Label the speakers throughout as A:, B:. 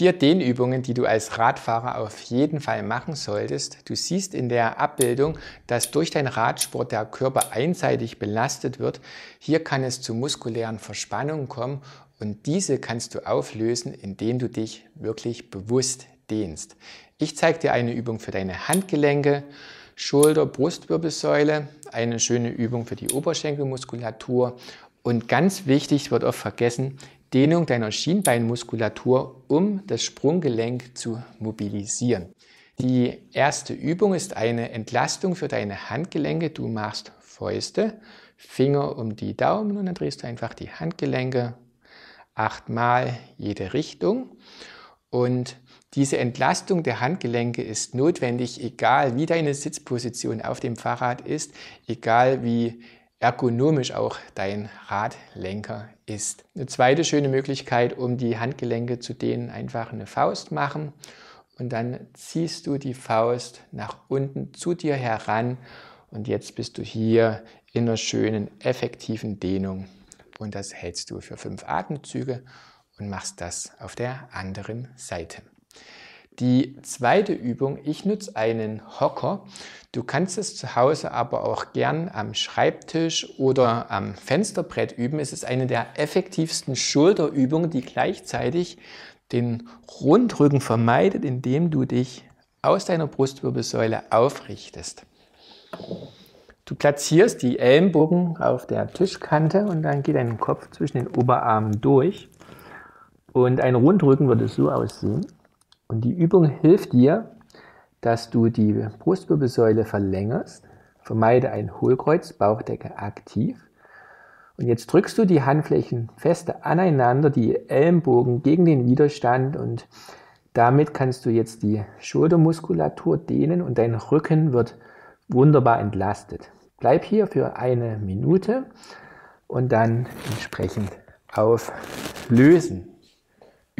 A: Vier Dehnübungen, die du als Radfahrer auf jeden Fall machen solltest. Du siehst in der Abbildung, dass durch deinen Radsport der Körper einseitig belastet wird. Hier kann es zu muskulären Verspannungen kommen und diese kannst du auflösen, indem du dich wirklich bewusst dehnst. Ich zeige dir eine Übung für deine Handgelenke, Schulter, Brustwirbelsäule, eine schöne Übung für die Oberschenkelmuskulatur und ganz wichtig, wird oft vergessen, Dehnung deiner Schienbeinmuskulatur, um das Sprunggelenk zu mobilisieren. Die erste Übung ist eine Entlastung für deine Handgelenke. Du machst Fäuste, Finger um die Daumen und dann drehst du einfach die Handgelenke achtmal jede Richtung. Und diese Entlastung der Handgelenke ist notwendig, egal wie deine Sitzposition auf dem Fahrrad ist, egal wie ergonomisch auch dein Radlenker ist. Eine zweite schöne Möglichkeit, um die Handgelenke zu dehnen, einfach eine Faust machen und dann ziehst du die Faust nach unten zu dir heran und jetzt bist du hier in einer schönen, effektiven Dehnung und das hältst du für fünf Atemzüge und machst das auf der anderen Seite. Die zweite Übung, ich nutze einen Hocker. Du kannst es zu Hause aber auch gern am Schreibtisch oder am Fensterbrett üben. Es ist eine der effektivsten Schulterübungen, die gleichzeitig den Rundrücken vermeidet, indem du dich aus deiner Brustwirbelsäule aufrichtest. Du platzierst die Ellenbogen auf der Tischkante und dann geht dein Kopf zwischen den Oberarmen durch. Und ein Rundrücken würde so aussehen. Und die Übung hilft dir, dass du die Brustwirbelsäule verlängerst. Vermeide ein Hohlkreuz, Bauchdecke aktiv. Und jetzt drückst du die Handflächen feste aneinander, die Ellenbogen gegen den Widerstand und damit kannst du jetzt die Schultermuskulatur dehnen und dein Rücken wird wunderbar entlastet. Bleib hier für eine Minute und dann entsprechend auflösen.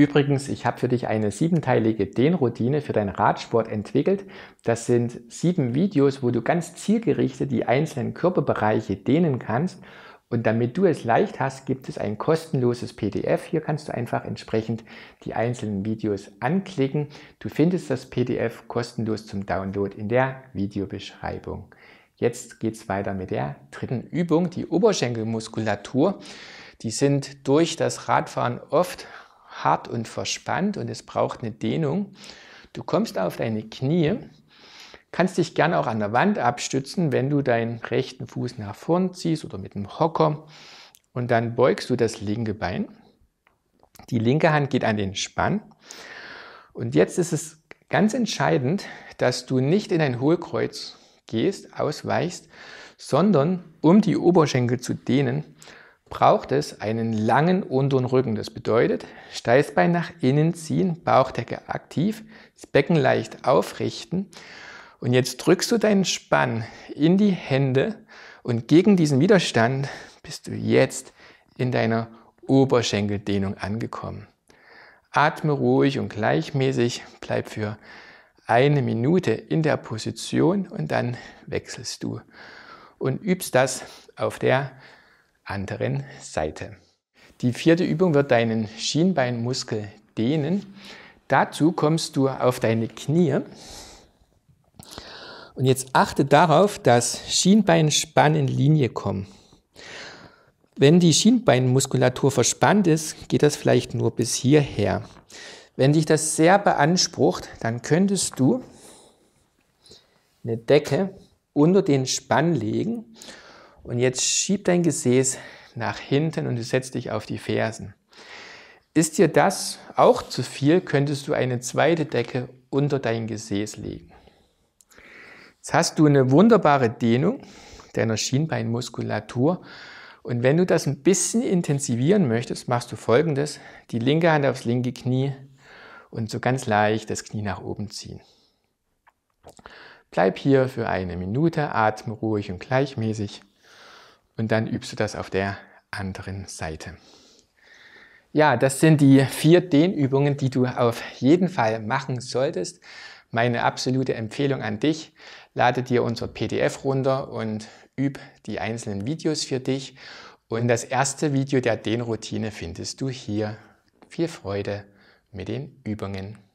A: Übrigens, ich habe für dich eine siebenteilige Dehnroutine für deinen Radsport entwickelt. Das sind sieben Videos, wo du ganz zielgerichtet die einzelnen Körperbereiche dehnen kannst. Und damit du es leicht hast, gibt es ein kostenloses PDF. Hier kannst du einfach entsprechend die einzelnen Videos anklicken. Du findest das PDF kostenlos zum Download in der Videobeschreibung. Jetzt geht es weiter mit der dritten Übung, die Oberschenkelmuskulatur. Die sind durch das Radfahren oft hart und verspannt und es braucht eine Dehnung. Du kommst auf deine Knie, kannst dich gerne auch an der Wand abstützen, wenn du deinen rechten Fuß nach vorn ziehst oder mit dem Hocker und dann beugst du das linke Bein. Die linke Hand geht an den Spann. Und jetzt ist es ganz entscheidend, dass du nicht in ein Hohlkreuz gehst, ausweichst, sondern um die Oberschenkel zu dehnen, braucht es einen langen unteren Rücken. Das bedeutet, Steißbein nach innen ziehen, Bauchdecke aktiv, das Becken leicht aufrichten. Und jetzt drückst du deinen Spann in die Hände und gegen diesen Widerstand bist du jetzt in deiner Oberschenkeldehnung angekommen. Atme ruhig und gleichmäßig, bleib für eine Minute in der Position und dann wechselst du und übst das auf der anderen Seite. Die vierte Übung wird deinen Schienbeinmuskel dehnen. Dazu kommst du auf deine Knie. Und jetzt achte darauf, dass Schienbeinspannen in Linie kommen. Wenn die Schienbeinmuskulatur verspannt ist, geht das vielleicht nur bis hierher. Wenn dich das sehr beansprucht, dann könntest du eine Decke unter den Spann legen und jetzt schieb dein Gesäß nach hinten und du setzt dich auf die Fersen. Ist dir das auch zu viel, könntest du eine zweite Decke unter dein Gesäß legen. Jetzt hast du eine wunderbare Dehnung deiner Schienbeinmuskulatur. Und wenn du das ein bisschen intensivieren möchtest, machst du folgendes. Die linke Hand aufs linke Knie und so ganz leicht das Knie nach oben ziehen. Bleib hier für eine Minute, atme ruhig und gleichmäßig und dann übst du das auf der anderen Seite. Ja, das sind die vier Dehnübungen, die du auf jeden Fall machen solltest. Meine absolute Empfehlung an dich, lade dir unser PDF runter und üb die einzelnen Videos für dich. Und das erste Video der Dehnroutine findest du hier. Viel Freude mit den Übungen.